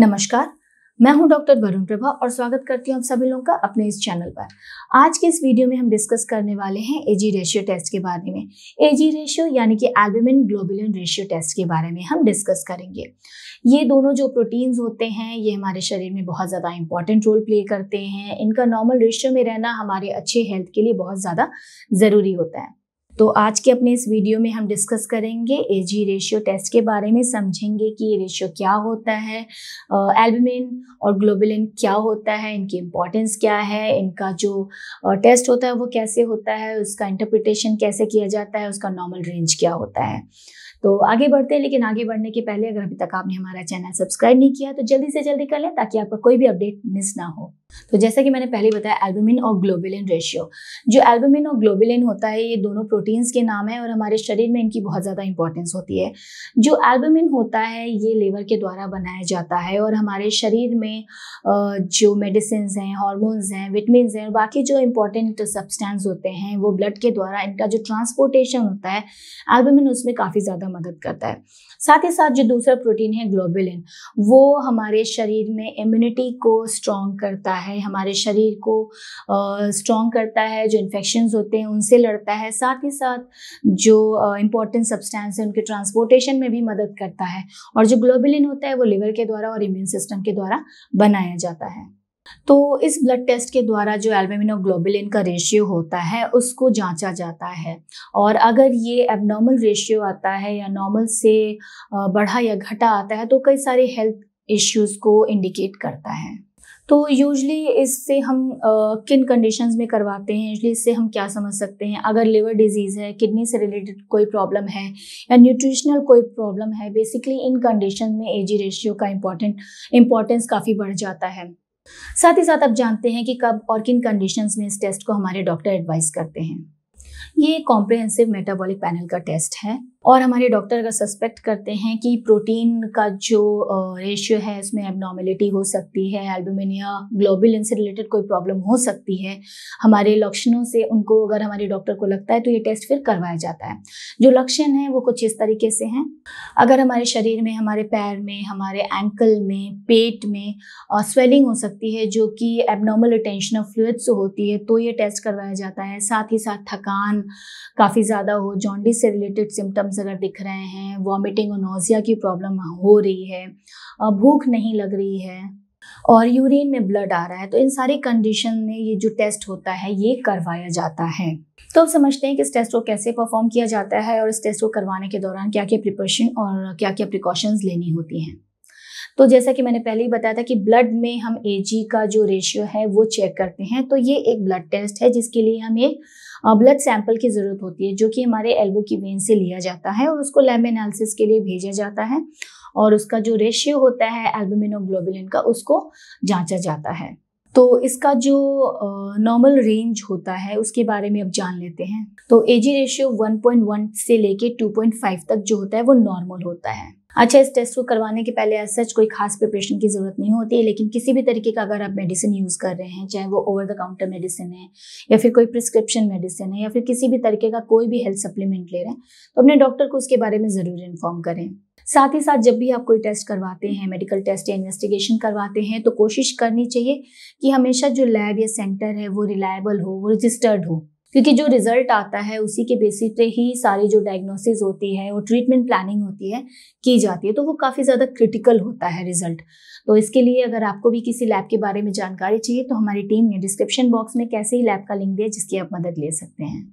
नमस्कार मैं हूं डॉक्टर वरुण प्रभा और स्वागत करती हूं आप सभी लोगों का अपने इस चैनल पर आज के इस वीडियो में हम डिस्कस करने वाले हैं एजी रेशियो टेस्ट के बारे में एजी रेशियो यानी कि एल्बुमिन ग्लोबुलिन रेशियो टेस्ट के बारे में हम डिस्कस करेंगे ये दोनों जो प्रोटीन्स होते हैं ये हमारे शरीर में बहुत ज़्यादा इंपॉर्टेंट रोल प्ले करते हैं इनका नॉर्मल रेशियो में रहना हमारे अच्छे हेल्थ के लिए बहुत ज़्यादा ज़रूरी होता है तो आज के अपने इस वीडियो में हम डिस्कस करेंगे ए जी रेशियो टेस्ट के बारे में समझेंगे कि ये रेशियो क्या होता है एल्बुमिन और ग्लोबिलिन क्या होता है इनकी इम्पोर्टेंस क्या है इनका जो टेस्ट होता है वो कैसे होता है उसका इंटरप्रिटेशन कैसे किया जाता है उसका नॉर्मल रेंज क्या होता है तो आगे बढ़ते हैं लेकिन आगे बढ़ने के पहले अगर अभी तक आपने हमारा चैनल सब्सक्राइब नहीं किया तो जल्दी से जल्दी कर लें ताकि आपका कोई भी अपडेट मिस ना हो तो जैसा कि मैंने पहले बताया एल्बुमिन और ग्लोबिलिन रेशियो जो एल्बुमिन और ग्लोबिलिन होता है ये दोनों प्रोटीन प्रोटीन्स के नाम है और हमारे शरीर में इनकी बहुत ज़्यादा इंपॉर्टेंस होती है जो एल्बमिन होता है ये लेवर के द्वारा बनाया जाता है और हमारे शरीर में जो मेडिसिन हैं हॉर्मोन्स हैं विटमिन हैं और बाकी जो इंपॉर्टेंट सब्सटेंस होते हैं वो ब्लड के द्वारा इनका जो ट्रांसपोर्टेशन होता है एल्बमिन उसमें काफ़ी ज़्यादा मदद करता है साथ ही साथ जो दूसरा प्रोटीन है ग्लोबुलिन वो हमारे शरीर में इम्यूनिटी को स्ट्रॉन्ग करता है हमारे शरीर को स्ट्रॉन्ग करता है जो इन्फेक्शन होते हैं उनसे लड़ता है साथ ही साथ जो इंपॉर्टेंट सब्सटेंस है उनके ट्रांसपोर्टेशन में भी मदद करता है और जो ग्लोबुलिन होता है वो लिवर के द्वारा और इम्यून सिस्टम के द्वारा बनाया जाता है तो इस ब्लड टेस्ट के द्वारा जो एल्बेमिन और ग्लोबुलिन का रेशियो होता है उसको जांचा जाता है और अगर ये एबनॉर्मल रेशियो आता है या नॉर्मल से बढ़ा या घटा आता है तो कई सारे हेल्थ इश्यूज को इंडिकेट करता है तो यूजली इससे हम किन कंडीशन कंडीशंस में करवाते हैं यूजली इससे हम क्या समझ सकते हैं अगर लिवर डिजीज़ है किडनी से रिलेटेड कोई प्रॉब्लम है या न्यूट्रिशनल कोई प्रॉब्लम है बेसिकली इन कंडीशन में एजी रेशियो का इम्पोर्टेंट इम्पोर्टेंस काफ़ी बढ़ जाता है साथ ही साथ आप जानते हैं कि कब और किन कंडीशंस में इस टेस्ट को हमारे डॉक्टर एडवाइस करते हैं ये कॉम्प्रिहेंसिव मेटाबॉलिक पैनल का टेस्ट है और हमारे डॉक्टर अगर सस्पेक्ट करते हैं कि प्रोटीन का जो रेशियो है इसमें एबनॉर्मेलिटी हो सकती है एल्बुमिनिया ग्लोबल इनसे रिलेटेड कोई प्रॉब्लम हो सकती है हमारे लक्षणों से उनको अगर हमारे डॉक्टर को लगता है तो ये टेस्ट फिर करवाया जाता है जो लक्षण हैं वो कुछ इस तरीके से हैं अगर हमारे शरीर में हमारे पैर में हमारे एंकल में पेट में स्वेलिंग हो सकती है जो कि एबनॉर्मल टेंशन ऑफ फ्लूड्स होती है तो ये टेस्ट करवाया जाता है साथ ही साथ थकान काफ़ी ज़्यादा हो जॉन्डिस से रिलेटेड सिम्टम सिम्टम्स अगर दिख रहे हैं वॉमिटिंग और नोजिया की प्रॉब्लम हो रही है भूख नहीं लग रही है और यूरिन में ब्लड आ रहा है तो इन सारी कंडीशन में ये जो टेस्ट होता है ये करवाया जाता है तो अब समझते हैं कि इस टेस्ट को कैसे परफॉर्म किया जाता है और इस टेस्ट को करवाने के दौरान क्या क्या प्रिपरेशन और क्या क्या प्रिकॉशंस लेनी होती हैं तो जैसा कि मैंने पहले ही बताया था कि ब्लड में हम ए का जो रेशियो है वो चेक करते हैं तो ये एक ब्लड टेस्ट है जिसके लिए हमें ब्लड सैंपल की ज़रूरत होती है जो कि हमारे एल्बो की वेन से लिया जाता है और उसको लैब एनालिसिस के लिए भेजा जाता है और उसका जो रेशियो होता है एल्बोमिनोग्लोबिलिन का उसको जांचा जाता है तो इसका जो नॉर्मल uh, रेंज होता है उसके बारे में अब जान लेते हैं तो एजी रेशियो 1.1 से लेके 2.5 तक जो होता है वो नॉर्मल होता है अच्छा इस टेस्ट को करवाने के पहले सच कोई खास प्रिपरेशन की ज़रूरत नहीं होती है लेकिन किसी भी तरीके का अगर आप मेडिसिन यूज़ कर रहे हैं चाहे वो ओवर द काउंटर मेडिसिन है या फिर कोई प्रिस्क्रिप्शन मेडिसिन है या फिर किसी भी तरीके का कोई भी हेल्थ सप्लीमेंट ले रहे हैं तो अपने डॉक्टर को उसके बारे में ज़रूर इन्फॉर्म करें साथ ही साथ जब भी आप कोई टेस्ट करवाते हैं मेडिकल टेस्ट या इन्वेस्टिगेशन करवाते हैं तो कोशिश करनी चाहिए कि हमेशा जो लैब या सेंटर है वो रिलायबल हो वो रजिस्टर्ड हो क्योंकि जो रिजल्ट आता है उसी के बेसिस पे ही सारी जो डायग्नोसिस होती है और ट्रीटमेंट प्लानिंग होती है की जाती है तो वो काफ़ी ज़्यादा क्रिटिकल होता है रिजल्ट तो इसके लिए अगर आपको भी किसी लैब के बारे में जानकारी चाहिए तो हमारी टीम ने डिस्क्रिप्शन बॉक्स में कैसे ही लैब का लिंक दिया जिसकी आप मदद ले सकते हैं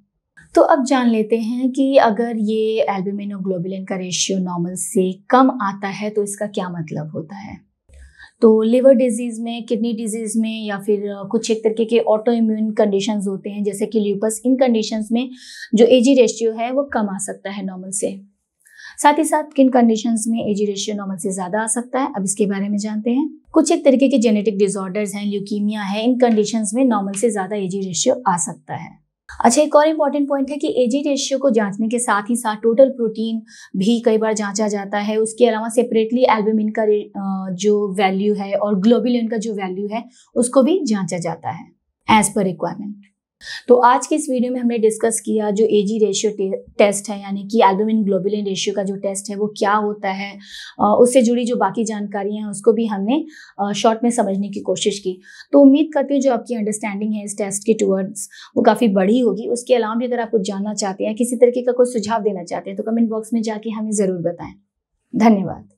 तो अब जान लेते हैं कि अगर ये एल्बुमिन का रेशियो नॉर्मल से कम आता है तो इसका क्या मतलब होता है तो लिवर डिजीज़ में किडनी डिजीज़ में या फिर कुछ एक तरीके के ऑटो इम्यून कंडीशन होते हैं जैसे कि ल्यूपस इन कंडीशन में जो एजी रेशियो है वो कम आ सकता है नॉर्मल से साथ ही साथ किन कंडीशंस में एजी रेशियो नॉर्मल से ज़्यादा आ सकता है अब इसके बारे में जानते हैं कुछ एक तरीके के जेनेटिक डिसऑर्डर्स हैं ल्यूकीमिया है इन कंडीशंस में नॉर्मल से ज़्यादा एजी रेशियो आ सकता है अच्छा एक और इम्पॉर्टेंट पॉइंट है कि एजी रेशियो को जांचने के साथ ही साथ टोटल प्रोटीन भी कई बार जांचा जाता है उसके अलावा सेपरेटली एल्बुमिन का जो वैल्यू है और ग्लोबुलिन का जो वैल्यू है उसको भी जांचा जाता है एज पर रिक्वायरमेंट तो आज के इस वीडियो में हमने डिस्कस किया जो एजी रेशियो टेस्ट है यानी कि एल्बुमिन ग्लोबुलिन रेशियो का जो टेस्ट है वो क्या होता है उससे जुड़ी जो बाकी जानकारियां हैं उसको भी हमने शॉर्ट में समझने की कोशिश की तो उम्मीद करती हूँ जो आपकी अंडरस्टैंडिंग है इस टेस्ट के टूवर्ड्स वो काफ़ी बड़ी होगी उसके अलावा भी अगर आप कुछ जानना चाहते हैं किसी तरीके का कोई सुझाव देना चाहते हैं तो कमेंट बॉक्स में जाके हमें ज़रूर बताएं धन्यवाद